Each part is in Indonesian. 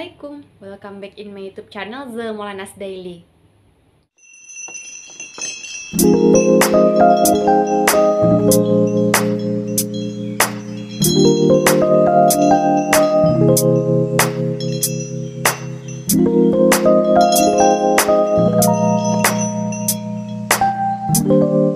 Assalamualaikum Welcome back in my youtube channel The Molanas Daily Thank you.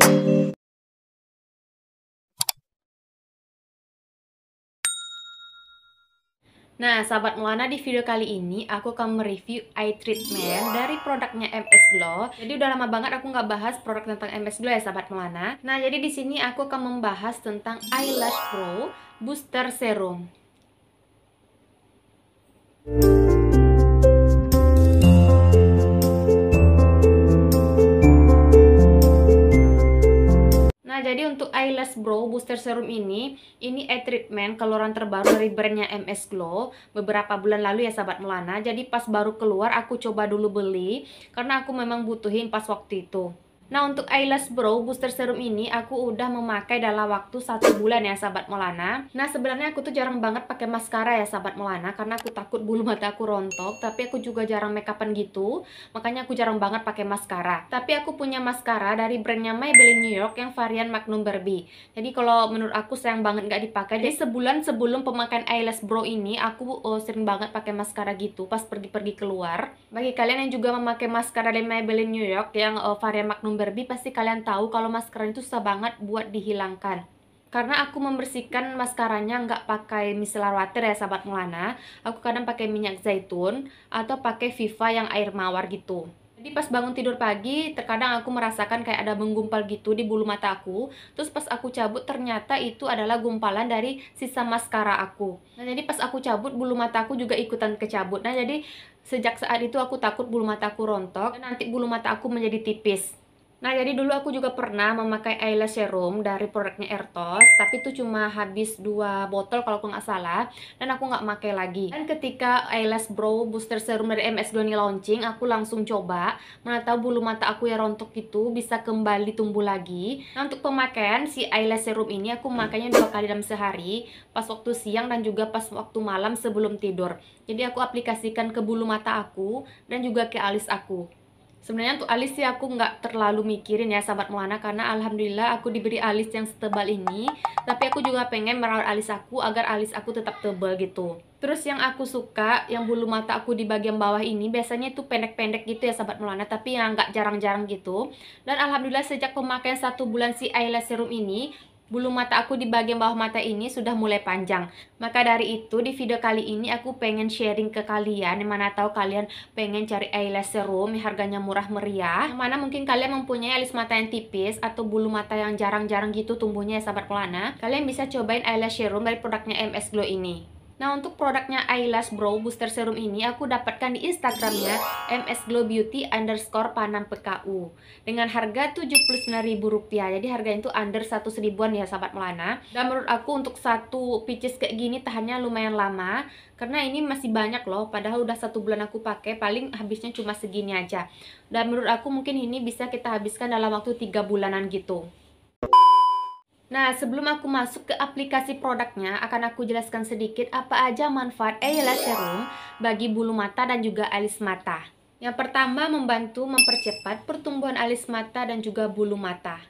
Nah, sahabat Melana, di video kali ini aku akan mereview eye treatment iya. dari produknya MS Glow. Jadi udah lama banget aku nggak bahas produk tentang MS Glow ya, sahabat Melana. Nah, jadi di sini aku akan membahas tentang Eyelash Pro Booster Serum. jadi untuk eyelash brow booster serum ini, ini eye treatment keluaran terbaru dari brandnya MS Glow beberapa bulan lalu ya sahabat Melana. Jadi pas baru keluar aku coba dulu beli karena aku memang butuhin pas waktu itu. Nah untuk eyelash brow booster serum ini aku udah memakai dalam waktu satu bulan ya sahabat Molana Nah sebenarnya aku tuh jarang banget pakai maskara ya sahabat Molana Karena aku takut bulu mata aku rontok Tapi aku juga jarang make upan gitu Makanya aku jarang banget pakai maskara Tapi aku punya maskara dari brandnya Maybelline New York yang varian Magnum Barbie Jadi kalau menurut aku sayang banget nggak dipakai Jadi sebulan sebelum pemakaian eyelash brow ini aku oh, sering banget pakai maskara gitu pas pergi-pergi keluar Bagi kalian yang juga memakai maskara dari Maybelline New York yang oh, varian Magnum Barbie Berbi pasti kalian tahu kalau maskeran itu susah banget buat dihilangkan karena aku membersihkan maskaranya nggak pakai micellar water ya sahabat Mulana aku kadang pakai minyak zaitun atau pakai Viva yang air mawar gitu jadi pas bangun tidur pagi terkadang aku merasakan kayak ada menggumpal gitu di bulu mata aku terus pas aku cabut ternyata itu adalah gumpalan dari sisa maskara aku nah jadi pas aku cabut bulu mata aku juga ikutan kecabut nah jadi sejak saat itu aku takut bulu mata aku rontok dan nanti bulu mata aku menjadi tipis Nah, jadi dulu aku juga pernah memakai eyelash serum dari produknya Ertos, tapi itu cuma habis dua botol kalau aku nggak salah, dan aku nggak pakai lagi. Dan ketika eyelash brow booster serum dari MS Glow ini launching, aku langsung coba, mana tahu bulu mata aku yang rontok itu bisa kembali tumbuh lagi. Nah, untuk pemakaian si eyelash serum ini aku makanya dua kali dalam sehari, pas waktu siang dan juga pas waktu malam sebelum tidur. Jadi aku aplikasikan ke bulu mata aku dan juga ke alis aku. Sebenarnya untuk alis sih aku nggak terlalu mikirin ya sahabat Moana karena alhamdulillah aku diberi alis yang setebal ini. Tapi aku juga pengen merawat alis aku agar alis aku tetap tebal gitu. Terus yang aku suka, yang bulu mata aku di bagian bawah ini biasanya itu pendek-pendek gitu ya sahabat Moana tapi yang nggak jarang-jarang gitu. Dan alhamdulillah sejak pemakaian satu bulan si eyelash serum ini, Bulu mata aku di bagian bawah mata ini sudah mulai panjang. Maka dari itu di video kali ini aku pengen sharing ke kalian. dimana mana tahu kalian pengen cari eyelash serum yang harganya murah meriah. Yang mana mungkin kalian mempunyai alis mata yang tipis atau bulu mata yang jarang-jarang gitu tumbuhnya ya sahabat pelana. Kalian bisa cobain eyelash serum dari produknya MS Glow ini. Nah untuk produknya eyelash brow booster serum ini aku dapatkan di instagramnya ms glow beauty underscore panampku Dengan harga Rp79.000 jadi harga itu under 100 ribuan ya sahabat melana Dan menurut aku untuk satu peaches kayak gini tahannya lumayan lama Karena ini masih banyak loh padahal udah satu bulan aku pakai paling habisnya cuma segini aja Dan menurut aku mungkin ini bisa kita habiskan dalam waktu tiga bulanan gitu Nah, sebelum aku masuk ke aplikasi produknya, akan aku jelaskan sedikit apa aja manfaat Eyelash Serum bagi bulu mata dan juga alis mata. Yang pertama, membantu mempercepat pertumbuhan alis mata dan juga bulu mata.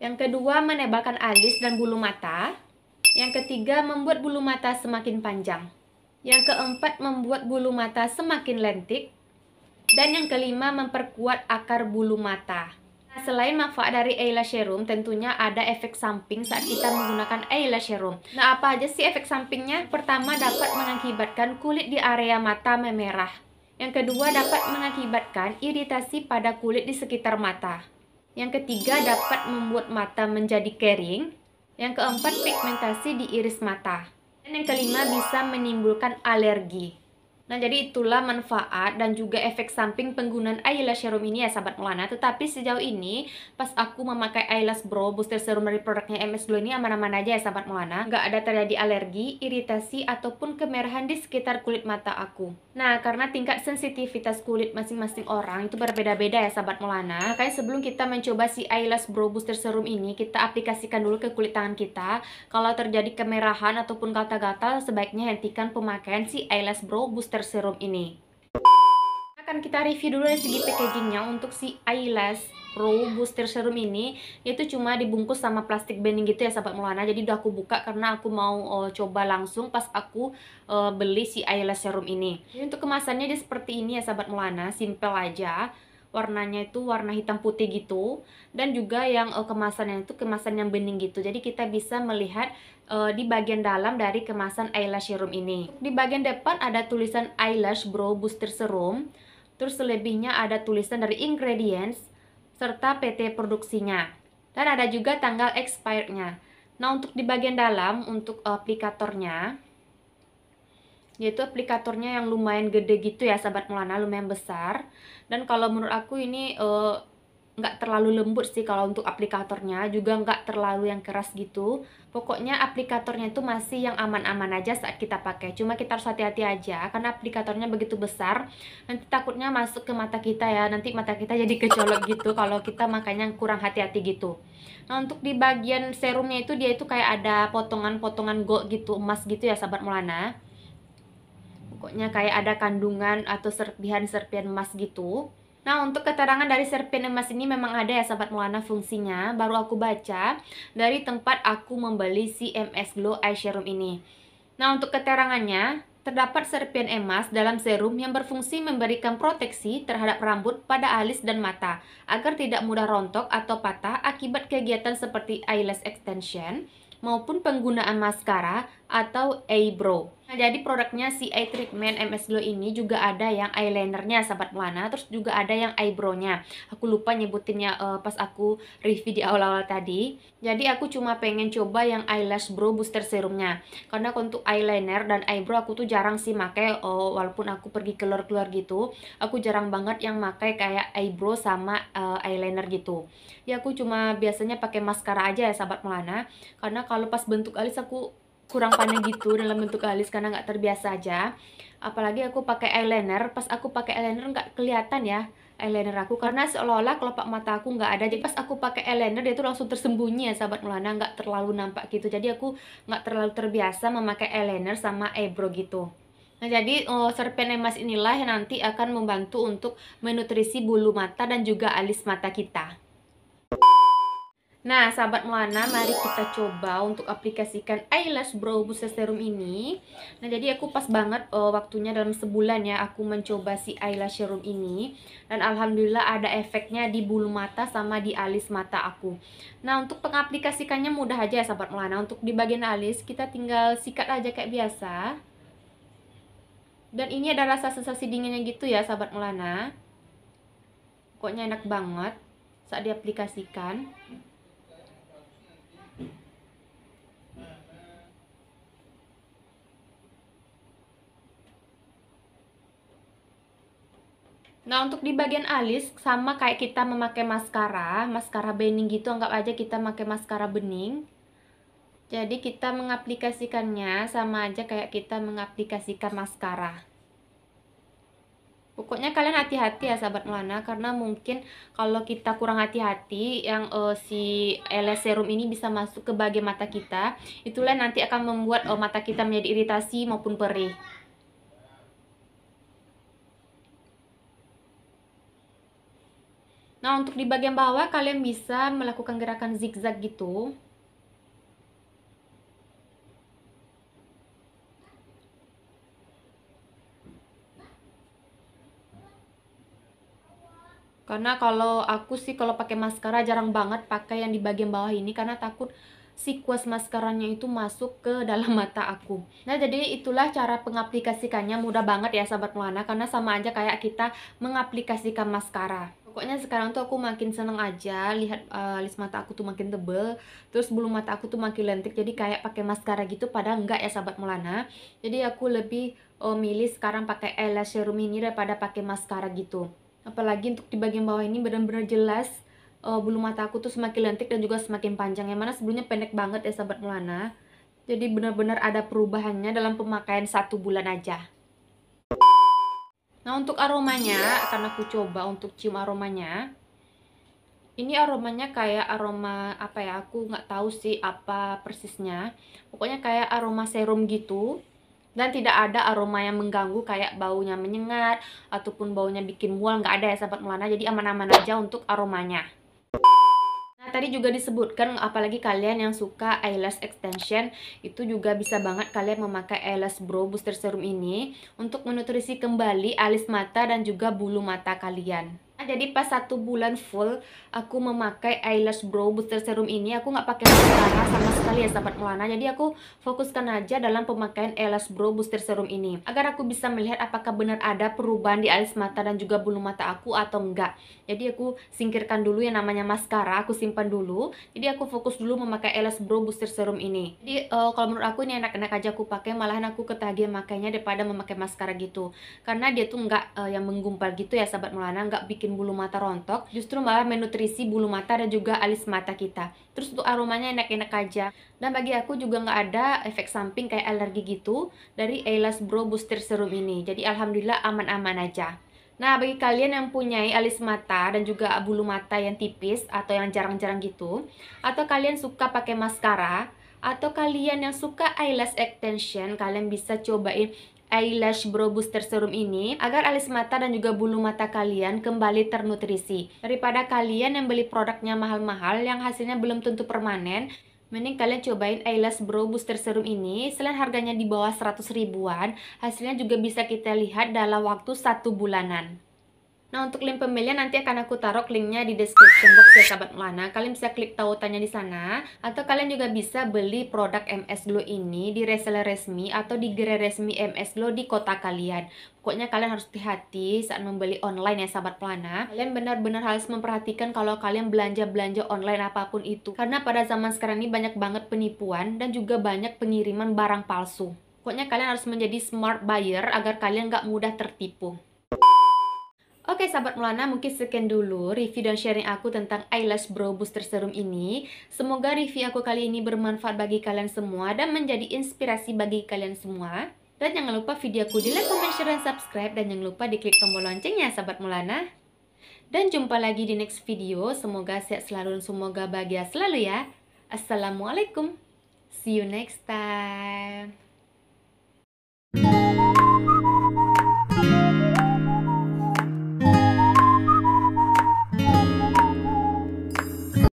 Yang kedua, menebalkan alis dan bulu mata. Yang ketiga, membuat bulu mata semakin panjang. Yang keempat, membuat bulu mata semakin lentik. Dan yang kelima, memperkuat akar bulu mata selain manfaat dari eyelash serum, tentunya ada efek samping saat kita menggunakan eyelash serum. Nah, apa aja sih efek sampingnya? Pertama, dapat mengakibatkan kulit di area mata memerah. Yang kedua, dapat mengakibatkan iritasi pada kulit di sekitar mata. Yang ketiga, dapat membuat mata menjadi kering. Yang keempat, pigmentasi di iris mata. Dan yang kelima, bisa menimbulkan alergi. Nah, jadi itulah manfaat dan juga efek samping penggunaan eyelash serum ini ya sahabat Mulana. Tetapi sejauh ini pas aku memakai eyelash bro booster serum dari produknya MS Glow ini aman-aman aja ya sahabat Mulana. Nggak ada terjadi alergi, iritasi, ataupun kemerahan di sekitar kulit mata aku. Nah, karena tingkat sensitivitas kulit masing-masing orang itu berbeda-beda ya sahabat Mulana. Makanya sebelum kita mencoba si eyelash bro booster serum ini, kita aplikasikan dulu ke kulit tangan kita. Kalau terjadi kemerahan ataupun gatal-gatal, sebaiknya hentikan pemakaian si eyelash bro booster serum ini akan kita review dulu dari segi packagingnya untuk si eyelash Pro Booster Serum ini yaitu cuma dibungkus sama plastik bening gitu ya sahabat Mulana jadi udah aku buka karena aku mau uh, coba langsung pas aku uh, beli si eyelash serum ini jadi untuk kemasannya dia seperti ini ya sahabat Mulana simple aja warnanya itu warna hitam putih gitu dan juga yang uh, kemasannya itu kemasan yang bening gitu jadi kita bisa melihat uh, di bagian dalam dari kemasan eyelash serum ini di bagian depan ada tulisan eyelash brow booster serum terus selebihnya ada tulisan dari ingredients serta PT produksinya dan ada juga tanggal expirednya nah untuk di bagian dalam untuk eh, aplikatornya yaitu aplikatornya yang lumayan gede gitu ya sahabat Mulana lumayan besar dan kalau menurut aku ini eh, nggak uh, terlalu lembut sih kalau untuk aplikatornya juga nggak terlalu yang keras gitu pokoknya aplikatornya itu masih yang aman-aman aja saat kita pakai cuma kita harus hati-hati aja karena aplikatornya begitu besar nanti takutnya masuk ke mata kita ya nanti mata kita jadi kecolok gitu kalau kita makanya kurang hati-hati gitu Nah untuk di bagian serumnya itu dia itu kayak ada potongan-potongan gold gitu emas gitu ya sahabat Mulana pokoknya kayak ada kandungan atau serpihan-serpihan emas gitu. Nah, untuk keterangan dari serpihan emas ini memang ada ya sahabat Mulana fungsinya. Baru aku baca dari tempat aku membeli si MS Glow Eye Serum ini. Nah, untuk keterangannya, terdapat serpihan emas dalam serum yang berfungsi memberikan proteksi terhadap rambut pada alis dan mata agar tidak mudah rontok atau patah akibat kegiatan seperti eyelash extension maupun penggunaan maskara atau eyebrow. Nah, jadi produknya si eye treatment MS Glow ini juga ada yang eyelinernya sahabat Moana, terus juga ada yang eyebrownya. Aku lupa nyebutinnya uh, pas aku review di awal-awal tadi. Jadi aku cuma pengen coba yang eyelash brow booster serumnya. Karena untuk eyeliner dan eyebrow aku tuh jarang sih makai. oh, eh, walaupun aku pergi keluar-keluar gitu, aku jarang banget yang makai kayak eyebrow sama uh, eyeliner gitu. Ya aku cuma biasanya pakai maskara aja ya sahabat Moana. Karena kalau pas bentuk alis aku kurang panjang gitu dalam bentuk alis karena nggak terbiasa aja apalagi aku pakai eyeliner pas aku pakai eyeliner nggak kelihatan ya eyeliner aku karena seolah-olah kelopak mata aku nggak ada jadi pas aku pakai eyeliner dia tuh langsung tersembunyi ya sahabat mulana nggak terlalu nampak gitu jadi aku nggak terlalu terbiasa memakai eyeliner sama eyebrow gitu Nah, jadi oh, eh, serpen emas inilah yang nanti akan membantu untuk menutrisi bulu mata dan juga alis mata kita. Nah, sahabat Melana, mari kita coba untuk aplikasikan eyelash brow booster serum ini. Nah, jadi aku pas banget uh, waktunya dalam sebulan ya aku mencoba si eyelash serum ini dan alhamdulillah ada efeknya di bulu mata sama di alis mata aku. Nah, untuk pengaplikasikannya mudah aja ya sahabat Melana. Untuk di bagian alis kita tinggal sikat aja kayak biasa. Dan ini ada rasa sensasi dinginnya gitu ya sahabat Melana. Pokoknya enak banget saat diaplikasikan. Nah, untuk di bagian alis sama kayak kita memakai maskara, maskara bening gitu anggap aja kita memakai maskara bening. Jadi kita mengaplikasikannya sama aja kayak kita mengaplikasikan maskara. Pokoknya kalian hati-hati ya sahabat Melana karena mungkin kalau kita kurang hati-hati yang uh, si LS serum ini bisa masuk ke bagian mata kita, itulah nanti akan membuat uh, mata kita menjadi iritasi maupun perih. Nah, untuk di bagian bawah kalian bisa melakukan gerakan zigzag gitu. Karena kalau aku sih kalau pakai maskara jarang banget pakai yang di bagian bawah ini karena takut si kuas maskaranya itu masuk ke dalam mata aku. Nah, jadi itulah cara pengaplikasikannya mudah banget ya sahabat Moana karena sama aja kayak kita mengaplikasikan maskara pokoknya sekarang tuh aku makin seneng aja lihat uh, eh, lis mata aku tuh makin tebel terus bulu mata aku tuh makin lentik jadi kayak pakai maskara gitu padahal enggak ya sahabat Maulana jadi aku lebih uh, milih sekarang pakai eyelash serum ini daripada pakai maskara gitu apalagi untuk di bagian bawah ini benar-benar jelas uh, bulu mata aku tuh semakin lentik dan juga semakin panjang yang mana sebelumnya pendek banget ya sahabat Maulana jadi benar-benar ada perubahannya dalam pemakaian satu bulan aja untuk aromanya iya. karena aku coba untuk cium aromanya ini aromanya kayak aroma apa ya aku nggak tahu sih apa persisnya pokoknya kayak aroma serum gitu dan tidak ada aroma yang mengganggu kayak baunya menyengat ataupun baunya bikin mual nggak ada ya sahabat melana jadi aman-aman aja untuk aromanya Tadi juga disebutkan apalagi kalian yang suka eyelash extension itu juga bisa banget kalian memakai eyelash brow booster serum ini untuk menutrisi kembali alis mata dan juga bulu mata kalian jadi pas satu bulan full aku memakai eyelash brow booster serum ini aku nggak pakai maskara sama sekali ya sahabat melana jadi aku fokuskan aja dalam pemakaian eyelash brow booster serum ini agar aku bisa melihat apakah benar ada perubahan di alis mata dan juga bulu mata aku atau enggak jadi aku singkirkan dulu yang namanya maskara aku simpan dulu jadi aku fokus dulu memakai eyelash brow booster serum ini jadi uh, kalau menurut aku ini enak-enak aja aku pakai malahan aku ketagihan makainya daripada memakai maskara gitu karena dia tuh nggak uh, yang menggumpal gitu ya sahabat melana nggak bikin bikin bulu mata rontok, justru malah menutrisi bulu mata dan juga alis mata kita. Terus untuk aromanya enak-enak aja. Dan bagi aku juga nggak ada efek samping kayak alergi gitu dari Eyelash brow Booster Serum ini. Jadi alhamdulillah aman-aman aja. Nah, bagi kalian yang punya alis mata dan juga bulu mata yang tipis atau yang jarang-jarang gitu, atau kalian suka pakai maskara, atau kalian yang suka eyelash extension, kalian bisa cobain Eyelash brow Booster Serum ini agar alis mata dan juga bulu mata kalian kembali ternutrisi. Daripada kalian yang beli produknya mahal-mahal yang hasilnya belum tentu permanen, Mending kalian cobain Eyelash brow Booster Serum ini, selain harganya di bawah 100 ribuan, hasilnya juga bisa kita lihat dalam waktu satu bulanan. Nah, untuk link pembelian nanti akan aku taruh linknya di description box ya sahabat Melana. Kalian bisa klik tautannya di sana atau kalian juga bisa beli produk MS Glow ini di reseller resmi atau di gerai resmi MS Glow di kota kalian. Pokoknya kalian harus hati-hati saat membeli online ya sahabat Pelana. Kalian benar-benar harus memperhatikan kalau kalian belanja-belanja online apapun itu. Karena pada zaman sekarang ini banyak banget penipuan dan juga banyak pengiriman barang palsu. Pokoknya kalian harus menjadi smart buyer agar kalian gak mudah tertipu. Oke sahabat Mulana, mungkin sekian dulu review dan sharing aku tentang eyelash brow booster serum ini. Semoga review aku kali ini bermanfaat bagi kalian semua dan menjadi inspirasi bagi kalian semua. Dan jangan lupa video aku di like, comment, share, dan subscribe. Dan jangan lupa di klik tombol loncengnya sahabat Mulana. Dan jumpa lagi di next video. Semoga sehat selalu dan semoga bahagia selalu ya. Assalamualaikum. See you next time.